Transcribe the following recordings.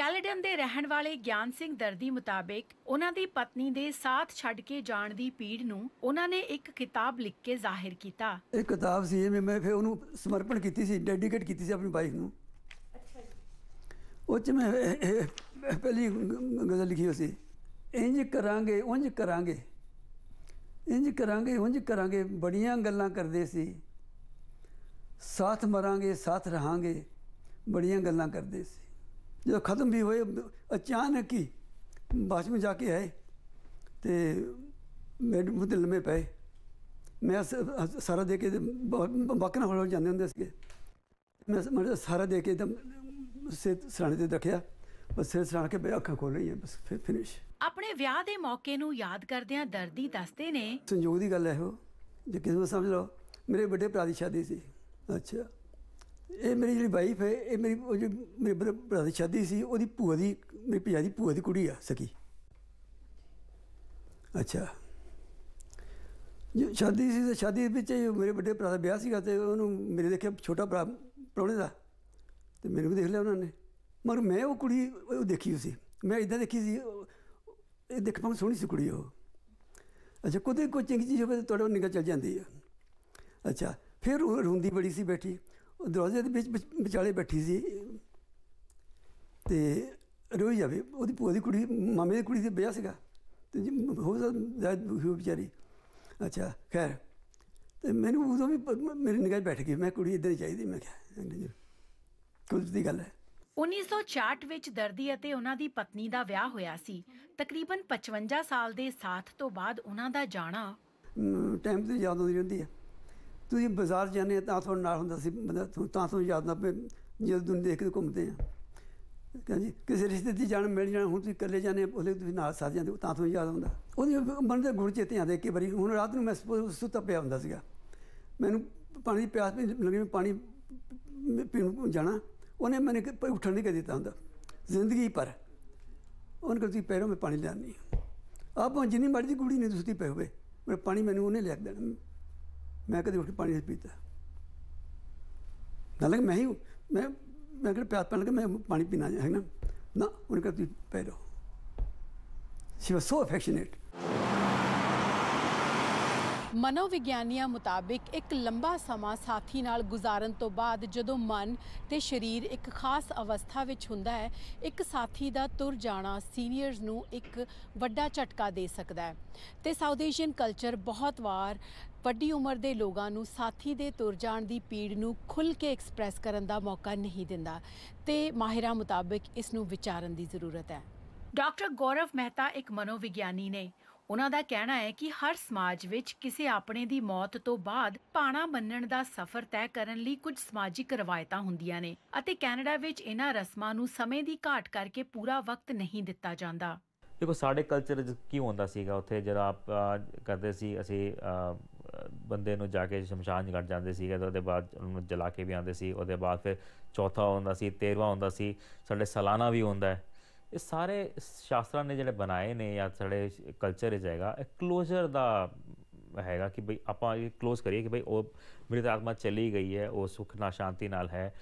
ਕੈਲੇਡਨ ਦੇ ਰਹਿਣ ਵਾਲੇ ਗਿਆਨ ਸਿੰਘ ਦਰਦੀ ਮੁਤਾਬਕ ਉਹਨਾਂ ਦੀ ਪਤਨੀ ਦੇ ਸਾਥ ਛੱਡ ਕੇ ਜਾਣ ਦੀ ਪੀੜ ਨੂੰ ਉਹਨਾਂ ਨੇ ਇੱਕ ਕਿਤਾਬ ਲਿਖ ਕੇ ਜ਼ਾਹਿਰ ਕੀਤਾ ਇਹ ਕਿਤਾਬ ਸੀ ਇਹ ਮੈਂ ਫਿਰ ਉਹਨੂੰ ਸਮਰਪਣ ਕੀਤੀ ਸੀ ਡੈਡੀਕੇਟ ਕੀਤੀ ਸੀ ਆਪਣੀ ਵਾਈਫ ਨੂੰ ਅੱਛਾ ਜੀ ਉਹ ਚ ਮੈਂ ਇਹ ਪਹਿਲੀ ਗਜ਼ਲ ਲਿਖੀ ਹੋਈ ਸੀ ਇੰਜ ਕਰਾਂਗੇ ਉੰਜ ਕਰਾਂਗੇ ਇੰਜ ਕਰਾਂਗੇ ਉੰਜ ਕਰਾਂਗੇ ਬੜੀਆਂ ਗੱਲਾਂ ਕਰਦੇ ਸੀ ਸਾਥ ਮਰਾਂਗੇ ਸਾਥ ਰਹਾਂਗੇ ਬੜੀਆਂ ਗੱਲਾਂ ਕਰਦੇ ਸੀ ਜਦੋਂ ਖਤਮ ਵੀ ਹੋਏ ਅਚਾਨਕ ਹੀ ਵਿੱਚ ਜਾ ਕੇ ਆਏ ਤੇ ਮੇਰੇ ਮੂੰਹ ਤੇ ਪਏ ਮੈਂ ਸਾਰਾ ਦੇ ਕੇ ਬੱਕਣਾ ਹੋ ਜਾਂਦੇ ਹੁੰਦੇ ਸੀਗੇ ਮੈਂ ਮੈਂ ਸਾਰਾ ਦੇ ਕੇ ਦਮ ਸੇ ਸਰਾਣੇ ਤੇ ਰੱਖਿਆ ਬਸ ਸਿਰ ਸਰਾਣ ਕੇ ਬੇ ਅੱਖਾਂ ਖੋਲ ਲਈਆਂ ਬਸ ਫਿਰ ਫਿਨਿਸ਼ ਆਪਣੇ ਵਿਆਹ ਦੇ ਮੌਕੇ ਨੂੰ ਯਾਦ ਕਰਦਿਆਂ ਦਰਦੀ ਦੱਸਦੇ ਨੇ ਸੰਜੋਗ ਦੀ ਗੱਲ ਹੈ ਉਹ ਜੇ ਕਿਸੇ ਨੂੰ ਸਮਝ ਲਓ ਮੇਰੇ ਵੱਡੇ ਭਰਾ ਦੀ ਸ਼ਾਦੀ ਸੀ ਅੱਛਾ ਇਹ ਮੇਰੀ ਜਿਹੜੀ ਵਾਈਫ ਹੈ ਇਹ ਮੇਰੀ ਉਹ ਜੀ ਮੇਰੇ ਭਰਾ ਦੀ ਸ਼ਾਦੀ ਸੀ ਉਹਦੀ ਭੂਆ ਦੀ ਮੇਰੀ ਭਜਾ ਦੀ ਭੂਆ ਦੀ ਕੁੜੀ ਆ ਸਕੀ ਅੱਛਾ ਜੋ ਸ਼ਾਦੀ ਸੀ ਤੇ ਸ਼ਾਦੀ ਵਿੱਚ ਮੇਰੇ ਵੱਡੇ ਭਰਾ ਦਾ ਵਿਆਹ ਸੀਗਾ ਤੇ ਉਹਨੂੰ ਮੇਰੇ ਦੇਖਿਆ ਛੋਟਾ ਭਰਾ ਪਰੋਣੇ ਦਾ ਤੇ ਮੈਨੂੰ ਵੀ ਦੇਖ ਲਿਆ ਉਹਨਾਂ ਨੇ ਮਰ ਮੈਂ ਉਹ ਕੁੜੀ ਉਹ ਦੇਖੀ ਸੀ ਮੈਂ ਇਦਾਂ ਦੇਖੀ ਸੀ ਇਹ ਦੇਖ ਪੰਗ ਸੋਹਣੀ ਸੀ ਕੁੜੀ ਉਹ ਅੱਛਾ ਕੋਈ ਕੋਈ ਚੰਗੀ ਚੀਜ਼ ਹੋਵੇ ਤਾਂ ਤੁਹਾਡੇ ਨਿਗਾ ਚੱਲ ਜਾਂਦੀ ਹੈ ਅੱਛਾ ਫਿਰ ਰੁੰਦੀ ਬੜੀ ਸੀ ਬੈਠੀ ਦਰਵਾਜ਼ੇ ਦੇ ਵਿੱਚ ਵਿਚਾਲੇ ਬੈਠੀ ਸੀ ਤੇ ਰੋਈ ਜਾਵੇ ਉਹਦੀ ਭੂਆ ਦੀ ਕੁੜੀ ਮਾਮੇ ਦੀ ਕੁੜੀ ਦੇ ਵਿਆਹ ਸੀਗਾ ਤੇ ਹੋ ਸਕਦਾ ਦੁਖੀ ਵਿਚਾਰੀ ਅੱਛਾ ਖੈਰ ਤੇ ਮੈਨੂੰ ਉਦੋਂ ਵੀ ਮੇਰੀ ਨਿਗਾਹ ਬੈਠ ਗਈ ਮੈਂ ਕੁੜੀ ਇੱਧਰ ਚਾਹੀਦੀ ਮੈਂ ਕਿਹਾ ਕੁਝ ਦੀ ਗੱਲ ਹੈ 1964 ਵਿੱਚ ਦਰਦੀ ਅਤੇ ਉਹਨਾਂ ਦੀ ਪਤਨੀ ਦਾ ਵਿਆਹ ਹੋਇਆ ਸੀ ਤਕਰੀਬਨ 55 ਸਾਲ ਦੇ ਸਾਥ ਤੋਂ ਬਾਅਦ ਉਹਨਾਂ ਦਾ ਜਾਣਾ ਟਾਈਮ ਤੇ ਜਿਆਦਾ ਆਉਂਦੀ ਰਹਿੰਦੀ ਹੈ ਤੁਸੀਂ ਬਾਜ਼ਾਰ ਜਾਂਦੇ ਤਾਂ ਤੁਹਾਨੂੰ ਨਾਲ ਹੁੰਦਾ ਸੀ ਬੰਦਾ ਤਾਂ ਤੁਹਾਨੂੰ ਯਾਦ ਨਾ ਪਏ ਜਦੋਂ ਤੁਸੀਂ ਦੇਖ ਕੇ ਘੁੰਮਦੇ ਆ ਕਹਿੰਦੇ ਕਿਸੇ ਰਿਸ਼ਤੇ ਦੀ ਜਾਣ ਮਿਲ ਜਾਣ ਹੁਣ ਤੁਸੀਂ ਇਕੱਲੇ ਜਾਂਦੇ ਉਹਦੇ ਤੁਸੀਂ ਨਾਲ ਸਾਥ ਜਾਂਦੇ ਤਾਂ ਤੁਹਾਨੂੰ ਯਾਦ ਆਉਂਦਾ ਉਹਦੀ ਮਨ ਦੇ ਗੁਣ ਚੇਤੇ ਆਉਂਦੇ ਕਿ ਵਾਰੀ ਹੁਣ ਰਾਤ ਨੂੰ ਮੈਂ ਸੁੱਤਾ ਪਿਆ ਹੁੰਦਾ ਸੀਗਾ ਮੈਨੂੰ ਪਾਣੀ ਦੀ ਪਿਆਸ ਲੱਗੀ ਪਾਣੀ ਪੀਣ ਜਾਣਾ ਉਹਨੇ ਮੈਨੂੰ ਉੱਠਣ ਨਹੀਂ ਕਰ ਦਿੱਤਾ ਹੁੰਦਾ ਜ਼ਿੰਦਗੀ ਪਰ ਉਹਨਾਂ ਤੁਸੀਂ ਪੈਰੋਂ ਮੈਂ ਪਾਣੀ ਲੈਣੀ ਆਪਾਂ ਜਿੰਨੀ ਮਰਜ਼ੀ ਗੁੜੀ ਨਹੀਂ ਤੁਸੀਂ ਪੈ ਹੋਵੇ ਪਰ ਪਾਣੀ ਮੈਨੂੰ ਉਹਨੇ ਲਿਆ ਦੇਣਾ ਮੈਂ ਕਦੇ ਉੱਠ ਕੇ ਪਾਣੀ ਨਹੀਂ ਪੀਤਾ ਨਾਲ ਮੈਂ ਹੀ ਮੈਂ ਮੈਂ ਕਿਹੜਾ ਪਿਆਸ ਪੈਣ ਲੱਗਾ ਮੈਂ ਪਾਣੀ ਪੀਣਾ ਹੈ ਨਾ ਨਾ ਉਹਨੇ ਕਿਹਾ ਤੁਸੀਂ ਪੈ ਸ਼ੀ ਵਾਸ ਸੋ ਅਫੈਕਸ਼ਨੇਟ ਮਨੋਵਿਗਿਆਨੀਆਂ ਮੁਤਾਬਿਕ ਇੱਕ ਲੰਬਾ ਸਮਾਂ ਸਾਥੀ ਨਾਲ ਗੁਜ਼ਾਰਨ ਤੋਂ ਬਾਅਦ ਜਦੋਂ ਮਨ ਤੇ ਸਰੀਰ ਇੱਕ ਖਾਸ ਅਵਸਥਾ ਵਿੱਚ ਹੁੰਦਾ ਹੈ ਇੱਕ ਸਾਥੀ ਦਾ ਤੁਰ ਜਾਣਾ ਸੀਨੀਅਰਸ ਨੂੰ ਇੱਕ ਵੱਡਾ ਝਟਕਾ ਦੇ ਸਕਦਾ ਹੈ ਤੇ ਸਾਊਥ ਏਸ਼ੀਅਨ ਕਲਚਰ ਬਹੁਤ ਵਾਰ ਵੱਡੀ ਉਮਰ ਦੇ ਲੋਕਾਂ ਨੂੰ ਸਾਥੀ ਦੇ ਤੁਰ ਜਾਣ ਦੀ ਪੀੜ ਨੂੰ ਖੁੱਲ੍ਹ ਕੇ ਐਕਸਪ੍ਰੈਸ ਕਰਨ ਦਾ ਮੌਕਾ ਨਹੀਂ ਦਿੰਦਾ ਤੇ ਮਾਹਿਰਾਂ ਮੁਤਾਬਿਕ ਇਸ ਨੂੰ ਵਿਚਾਰਨ ਦੀ ਜ਼ਰੂਰਤ ਹੈ ਡਾਕਟਰ ਗੌਰਵ ਮਹਿਤਾ ਇੱਕ ਮਨੋਵਿਗਿਆਨੀ ਨੇ ਉਹਨਾਂ ਦਾ ਕਹਿਣਾ ਹੈ ਕਿ ਹਰ ਸਮਾਜ ਵਿੱਚ ਕਿਸੇ ਆਪਣੇ ਦੀ ਮੌਤ ਤੋਂ ਬਾਅਦ ਪਾਣਾ ਮੰਨਣ ਦਾ ਸਫ਼ਰ ਤੈਅ ਕਰਨ ਲਈ ਕੁਝ ਸਮਾਜਿਕ ਰਵਾਇਤਾਂ ਹੁੰਦੀਆਂ ਨੇ ਅਤੇ ਕੈਨੇਡਾ ਵਿੱਚ ਇਹਨਾਂ ਰਸਮਾਂ ਨੂੰ ਸਮੇਂ ਦੀ ਘਾਟ ਕਰਕੇ ਪੂਰਾ ਵਕਤ ਨਹੀਂ ਦਿੱਤਾ ਜਾਂਦਾ ਦੇਖੋ ਸਾਡੇ ਕਲਚਰ ਕੀ ਹੁੰਦਾ ਸੀਗਾ ਉੱਥੇ ਜਦੋਂ ਆਪ ਕਰਦੇ ਸੀ ਅਸੀਂ ਬੰਦੇ ਨੂੰ ਜਾ ਕੇ ਸ਼ਮਸ਼ਾਨ ਘਾਟ ਜਾਂਦੇ ਸੀਗੇ ਤੇ ਉਹਦੇ ਬਾਅਦ ਉਹਨੂੰ ਜਲਾ ਕੇ ਵੀ ਆਉਂਦੇ ਸੀ ਉਹਦੇ ਬਾਅਦ ਫਿਰ ਚੌਥਾ ਹੁੰਦਾ ਸੀ 13ਵਾਂ ਹੁੰਦਾ ਸੀ ਸਾਡੇ ਸਾਲਾਨਾ ਵੀ ਹੁੰਦਾ ਹੈ ਇਹ ਸਾਰੇ ਸ਼ਾਸਤਰਾਂ ਨੇ ਜਿਹੜੇ ਬਣਾਏ ਨੇ ਜਾਂ ਸਾਡੇ ਕਲਚਰ ਵਿੱਚ ਹੈਗਾ ਇਹ ਕਲੋਜ਼ਰ ਦਾ ਹੈਗਾ ਕਿ ਭਈ ਆਪਾਂ ਇਹ ਕਲੋਜ਼ ਕਰੀਏ ਕਿ ਭਈ ਉਹ ਮ੍ਰਿਤ ਆਤਮਾ ਚਲੀ ਗਈ ਹੈ ਉਹ ਸੁਖ ਨਾ ਸ਼ਾਂਤੀ ਨਾਲ ਹੈ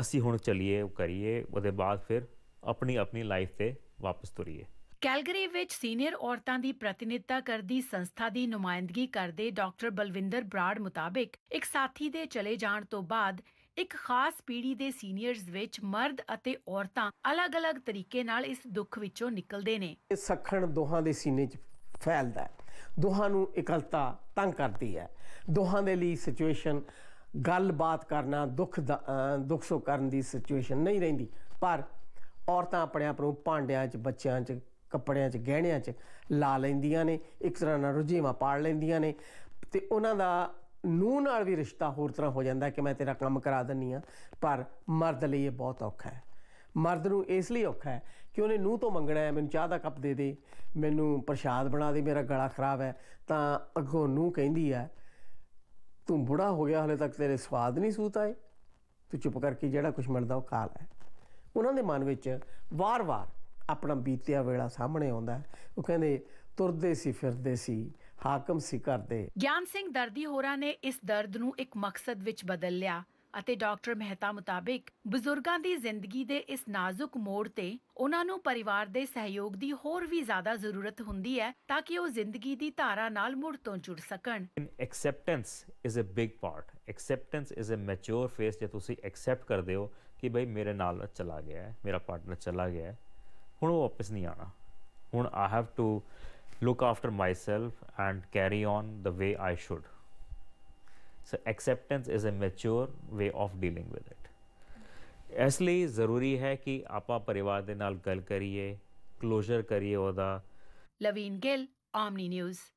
ਅਸੀਂ ਹੁਣ ਚਲੀਏ ਉਹ ਕਰੀਏ ਉਹਦੇ ਬਾਅਦ ਫਿਰ ਆਪਣੀ ਆਪਣੀ ਲਾਈਫ ਤੇ ਵਾਪਸ ਤੁਰੀਏ ਕੈਲਗਰੀ ਵਿੱਚ ਸੀਨੀਅਰ ਔਰਤਾਂ ਦੀ ਪ੍ਰਤੀਨਿਧਤਾ ਕਰਦੀ ਸੰਸਥਾ ਦੀ ਨੁਮਾਇੰਦਗੀ ਕਰਦੇ ਡਾਕਟਰ ਬਲਵਿੰਦਰ ਬਰਾੜ ਮੁਤਾਬਕ ਇੱਕ ਸਾਥੀ ਦੇ ਚਲੇ ਜਾਣ ਤੋਂ ਬਾਅਦ ਇੱਕ ਖਾਸ ਪੀੜ੍ਹੀ ਦੇ ਸੀਨੀਅਰਸ ਵਿੱਚ ਮਰਦ ਅਤੇ ਔਰਤਾਂ ਅਲੱਗ-ਅਲੱਗ ਤਰੀਕੇ ਨਾਲ ਇਸ ਦੁੱਖ ਵਿੱਚੋਂ ਨਿਕਲਦੇ ਨੇ ਇਹ ਸਖਣ ਦੋਹਾਂ ਦੇ ਸੀਨੇ 'ਚ ਫੈਲਦਾ ਹੈ ਦੋਹਾਂ ਨੂੰ ਇਕਲਤਾ ਤੰਗ ਕਰਦੀ ਹੈ ਦੋਹਾਂ ਦੇ ਲਈ ਸਿਚੁਏਸ਼ਨ ਗੱਲਬਾਤ ਕਰਨਾ ਦੁੱਖ ਦੁੱਖ ਸੋ ਕਰਨ ਦੀ ਸਿਚੁਏਸ਼ਨ ਨਹੀਂ ਰਹਿੰਦੀ ਪਰ ਔਰਤਾਂ ਆਪਣੇ ਆਪ ਨੂੰ ਭਾਂਡਿਆਂ 'ਚ ਬੱਚਿਆਂ 'ਚ ਕੱਪੜਿਆਂ 'ਚ ਗਹਿਣਿਆਂ 'ਚ ਲਾ ਲੈਂਦੀਆਂ ਨੇ ਇੱਕ ਤਰ੍ਹਾਂ ਨਾਲ ਰੁਝੇਵਾ ਪਾੜ ਲੈਂਦੀਆਂ ਨੇ ਤੇ ਉਹਨਾਂ ਦਾ ਨੂੰ ਨਾਲ ਵੀ ਰਿਸ਼ਤਾ ਹੋਰ ਤਰ੍ਹਾਂ ਹੋ ਜਾਂਦਾ ਕਿ ਮੈਂ ਤੇਰਾ ਕੰਮ ਕਰਾ ਦਿੰਨੀ ਆ ਪਰ ਮਰਦ ਲਈ ਇਹ ਬਹੁਤ ਔਖਾ ਹੈ ਮਰਦ ਨੂੰ ਇਸ ਲਈ ਔਖਾ ਹੈ ਕਿ ਉਹਨੇ ਨੂੰ ਤੋਂ ਮੰਗਣਾ ਹੈ ਮੈਨੂੰ ਚਾਹ ਦਾ ਕੱਪ ਦੇ ਦੇ ਮੈਨੂੰ ਪ੍ਰਸ਼ਾਦ ਬਣਾ ਦੇ ਮੇਰਾ ਗਲਾ ਖਰਾਬ ਹੈ ਤਾਂ ਅੱਗੋਂ ਨੂੰ ਕਹਿੰਦੀ ਹੈ ਤੂੰ ਬੁੜਾ ਹੋ ਗਿਆ ਹਲੇ ਤੱਕ ਤੇਰੇ ਸਵਾਦ ਨਹੀਂ ਸੂਤ ਆਏ ਤੂੰ ਚੁੱਪ ਕਰਕੇ ਜਿਹੜਾ ਕੁਝ ਮਿਲਦਾ ਉਹ ਕਾਲ ਹੈ ਉਹਨਾਂ ਦੇ ਮਨ ਵਿੱਚ ਵਾਰ-ਵਾਰ ਆਪਣਾ ਬੀਤਿਆ ਵੇਲਾ ਸਾਹਮਣੇ ਆਉਂਦਾ ਉਹ ਕਹਿੰਦੇ ਤੁਰਦੇ ਸੀ ਫਿਰਦੇ ਸੀ ਹਾਕਮ ਸੀ ਕਰਦੇ ਗਿਆਨ ਸਿੰਘ ਦਰਦੀ ਹੋਰਾਂ ਨੇ ਇਸ ਦਰਦ ਨੂੰ ਇੱਕ ਮਕਸਦ ਵਿੱਚ ਬਦਲ ਲਿਆ ਅਤੇ ਡਾਕਟਰ ਮਹਿਤਾ ਮੁਤਾਬਿਕ ਬਜ਼ੁਰਗਾਂ ਦੀ ਜ਼ਿੰਦਗੀ ਦੇ ਇਸ ਨਾਜ਼ੁਕ ਮੋੜ ਤੇ ਉਹਨਾਂ ਨੂੰ ਪਰਿਵਾਰ ਦੇ ਸਹਿਯੋਗ ਦੀ ਹੋਰ ਵੀ ਜ਼ਿਆਦਾ ਜ਼ਰੂਰਤ ਹੁੰਦੀ ਹੈ ਤਾਂ ਕਿ ਉਹ ਜ਼ਿੰਦਗੀ ਦੀ ਧਾਰਾ ਨਾਲ ਮੁੜ ਤੋਂ ਜੁੜ ਸਕਣ acceptance is a big part acceptance is a mature phase ਜੇ ਤੁਸੀਂ ਐਕਸੈਪਟ ਕਰਦੇ ਹੋ ਕਿ ਭਾਈ ਮੇਰੇ ਨਾਲ ਚਲਾ ਗਿਆ ਹੈ ਮੇਰਾ ਪਾਰਟਨਰ ਚਲਾ ਗਿਆ ਹੈ ਹੁਣ ਉਹ ਵਾਪਸ ਨਹੀਂ ਆਣਾ ਹੁਣ I have to look after myself and carry on the way I should. So acceptance is a mature way of dealing with it. ਇਸ ਲਈ ਜ਼ਰੂਰੀ ਹੈ ਕਿ ਆਪਾਂ ਪਰਿਵਾਰ ਦੇ ਨਾਲ ਗੱਲ ਕਰੀਏ ਕਲੋਜ਼ਰ ਕਰੀਏ ਉਹਦਾ ਲਵੀਨ ਗਿੱਲ ਆਮਨੀ ਨਿਊਜ਼